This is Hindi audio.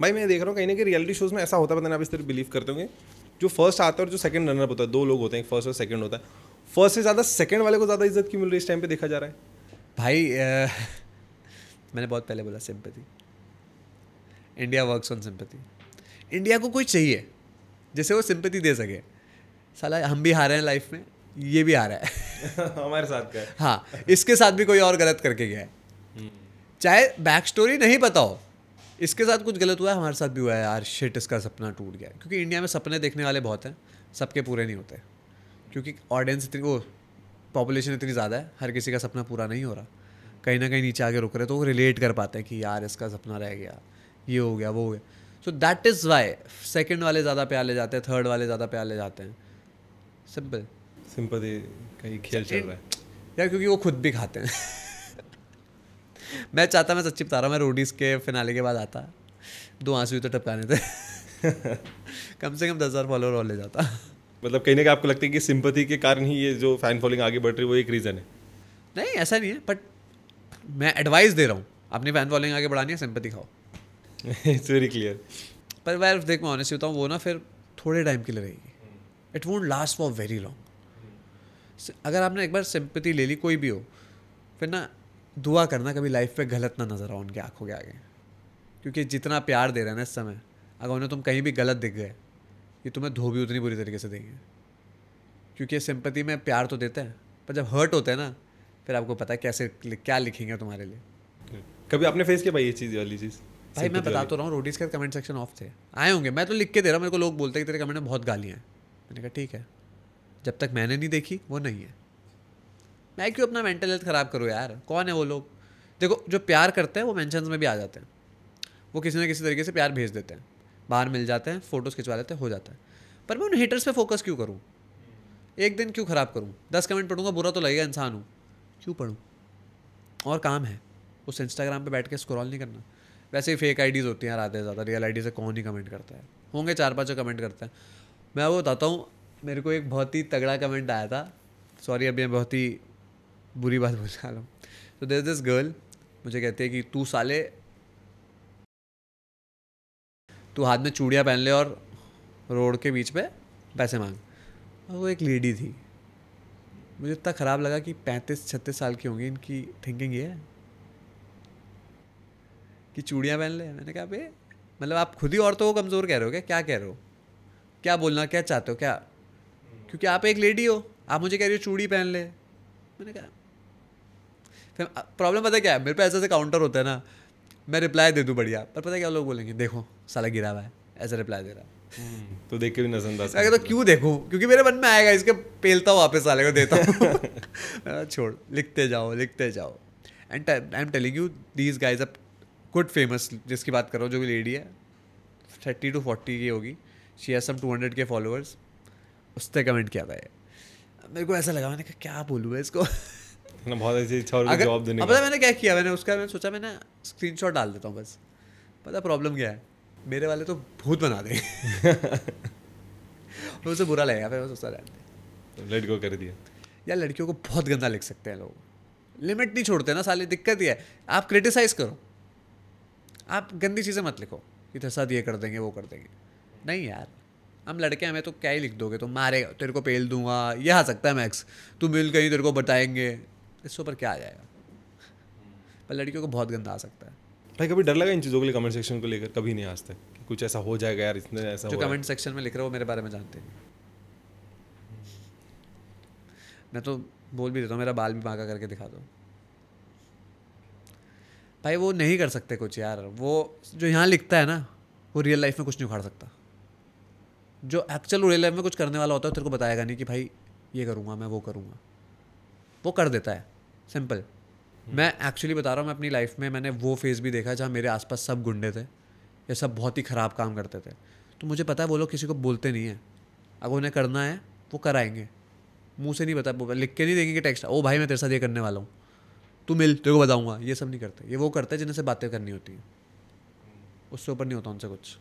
भाई मैं देख रहा हूँ कहीं ना कि रियलिटी शोज़ में ऐसा होता है पता नहीं आप इस तरह बिलीव करते होंगे जो फर्स्ट आता है और जो सेकंड रनर होता है दो लोग होते हैं फर्स्ट और सेकंड होता है फर्स्ट से ज़्यादा सेकंड वाले को ज़्यादा इज्जत क्यों मिल रही है इस टाइम पे देखा जा रहा है भाई आ, मैंने बहुत पहले बोला sympathy India work on sympathy India को कोई चाहिए जैसे वो सिंपति दे सके साला हम भी हारे हैं लाइफ में ये भी हारा है हमारे साथ हाँ इसके साथ भी कोई और गलत करके गया है हम्म। चाहे बैक स्टोरी नहीं पता हो इसके साथ कुछ गलत हुआ है हमारे साथ भी हुआ है यार शिट इसका सपना टूट गया क्योंकि इंडिया में सपने देखने वाले बहुत हैं सबके पूरे नहीं होते क्योंकि ऑडियंस इतनी वो पॉपुलेशन इतनी ज़्यादा है हर किसी का सपना पूरा नहीं हो रहा कहीं ना कहीं नीचे आगे रुक रहे तो वो रिलेट कर पाते हैं कि यार इसका सपना रह गया ये हो गया वो हो गया so that is why second वाले ज़्यादा प्यार ले जाते हैं थर्ड वाले ज़्यादा प्यार ले जाते हैं सिंपल सिंपल कहीं खेल चल रहा है यार क्योंकि वो खुद भी खाते हैं मैं चाहता मैं सच्ची बता रहा हूँ मैं रोडीज़ के फिनाले के बाद आता दो आंसू तो टपकाने थे कम से कम दस हज़ार फॉलोअर और ले जाता मतलब कहीं ना कहीं आपको लगता है कि सिंपति के कारण ही ये जो फैन फॉलोइंग आगे बढ़ रही है वो एक रीज़न है नहीं ऐसा नहीं है बट मैं एडवाइस दे रहा हूँ अपनी फैन फॉलोइंग आगे बढ़ानी है सिंपति खाओ इट्स वेरी क्लियर पर वैर देख मैं ऑनेस्ट होता हूँ वो ना फिर थोड़े टाइम के लिए रहेगी it won't last for very long अगर आपने एक बार सिंपति ले ली कोई भी हो फिर ना दुआ करना कभी लाइफ पे गलत ना नज़र आओ उनके आंखों के आगे क्योंकि जितना प्यार दे रहे हैं ना इस समय अगर उन्हें तुम कहीं भी गलत दिख गए ये तुम्हें धो भी उतनी बुरी तरीके से देंगे क्योंकि सिंपति में प्यार तो देते हैं पर जब हर्ट होते हैं ना फिर आपको पता है कैसे क्या लिखेंगे तुम्हारे लिए कभी आपने फेस किया भाई ये चीज़ वाली चीज़ भाई मैं बता तो रहा हूँ रोडीज़ के कमेंट सेक्शन ऑफ थे आए होंगे मैं तो लिख के दे रहा हूँ मेरे को लोग बोलते हैं कि तेरे कमेंट में बहुत गालियाँ हैं मैंने कहा ठीक है जब तक मैंने नहीं देखी वो नहीं है मैं क्यों अपना मेंटल हेल्थ ख़राब करूँ यार कौन है वो लोग देखो जो प्यार करते हैं वो मैंशन में भी आ जाते हैं वो किसी ना किसी तरीके से प्यार भेज देते हैं बाहर मिल जाते हैं फ़ोटोज़ खिंचवा लेते हैं हो जाता है पर मैं उन हीटर्स पे फोकस क्यों करूँ एक दिन क्यों ख़राब करूँ दस कमेंट पढ़ूंगा बुरा तो लगेगा इंसान हूँ क्यों पढ़ूँ और काम है उस इंस्टाग्राम पे बैठ के स्क्रॉल नहीं करना वैसे ही फेक आईडीज़ होती हैं यार आधे ज़्यादा रियल आईडी से कौन ही कमेंट करता है होंगे चार पाँच कमेंट करते हैं मैं वो बताता हूँ मेरे को एक बहुत ही तगड़ा कमेंट आया था सॉरी अभी मैं बहुत ही बुरी बात बोल रहा हूँ तो देर दिस गर्ल मुझे कहती है कि तू साले तू हाथ में चूड़ियाँ पहन ले और रोड के बीच पे पैसे मांग और वो एक लेडी थी मुझे इतना ख़राब लगा कि पैंतीस छत्तीस साल की होंगी इनकी थिंकिंग ये है कि चूड़ियाँ पहन ले मैंने कहा भे मतलब आप खुद ही औरतों को कमज़ोर कह रहे हो क्या क्या कह रहे हो क्या बोलना क्या चाहते हो क्या क्योंकि आप एक लेडी हो आप मुझे कह रही हो चूड़ी पहन ले मैंने कहा फिर प्रॉब्लम पता क्या है मेरे पे ऐसे ऐसे काउंटर होता है ना मैं रिप्लाई दे दूँ बढ़िया पर पता क्या लोग बोलेंगे देखो साला गिरा हुआ है ऐसा रिप्लाई दे रहा है हम्म, तो देख के भी नजरअंदाज अगर तो क्यों देखूँ क्योंकि मेरे मन में आएगा इसके पेलता हूँ वापस साले को देता हूँ छोड़ लिखते जाओ लिखते जाओ and I am telling you these guys a good famous जिसकी बात करो जो भी लेडी है थर्टी टू फोर्टी की होगी she S M two hundred के फॉलोअर्स उसने कमेंट किया था मेरे को ऐसा लगा मैंने कहा क्या बोलूँ इसको ना बहुत ऐसी इच्छा और जॉब देने की पता मैंने क्या किया मैंने उसका मैंने सोचा मैं ना स्क्रीनशॉट डाल देता हूँ बस पता प्रॉब्लम क्या है मेरे वाले तो भूत बना दें मुझे बुरा लगेगा फिर मैं सोचता रहते लड़कियों कर दिया यार लड़कियों को बहुत गंदा लिख सकते हैं लोग लिमिट नहीं छोड़ते ना साले दिक्कत ही है आप क्रिटिसाइज करो आप गंदी चीज़ें मत लिखो कि साथ ये कर देंगे वो कर देंगे नहीं यार हम लड़के हमें तो क्या ही लिख दोगे तो मारेगा तेरे को पेल दूंगा ये आ सकता है मैक्स तू मिल कहीं तेरे को बताएंगे इससे ऊपर क्या आ जाएगा पर लड़कियों को बहुत गंदा आ सकता है भाई कभी डर लगा इन चीज़ों के लिए कमेंट सेक्शन को लेकर कभी नहीं आज तक कुछ ऐसा हो जाएगा यार इतने ऐसा जो कमेंट सेक्शन में लिख रहा है वो मेरे बारे में जानते हैं मैं तो बोल भी देता हूँ मेरा बाल भी भागा करके दिखा दो भाई वो नहीं कर सकते कुछ यार वो जो यहाँ लिखता है ना वो रियल लाइफ में कुछ नहीं उखाड़ सकता जो एक्चुअल रियल लाइफ में कुछ करने वाला होता है तेरे को बताएगा नहीं कि भाई ये करूँगा मैं वो करूँगा वो कर देता है सिंपल hmm. मैं एक्चुअली बता रहा हूँ मैं अपनी लाइफ में मैंने वो फेज़ भी देखा जहाँ मेरे आसपास सब गुंडे थे या सब बहुत ही ख़राब काम करते थे तो मुझे पता है वो लोग किसी को बोलते नहीं हैं अगर उन्हें करना है वो कराएंगे मुँह से नहीं बता लिख के नहीं देंगे कि टेक्स्ट ओ भाई मैं तेरे साथ ये करने वाला हूँ तू मिल तेरे को बताऊँगा ये सब नहीं करते ये वो करते हैं जिनसे बातें करनी होती हैं hmm. उससे ऊपर नहीं होता उनसे कुछ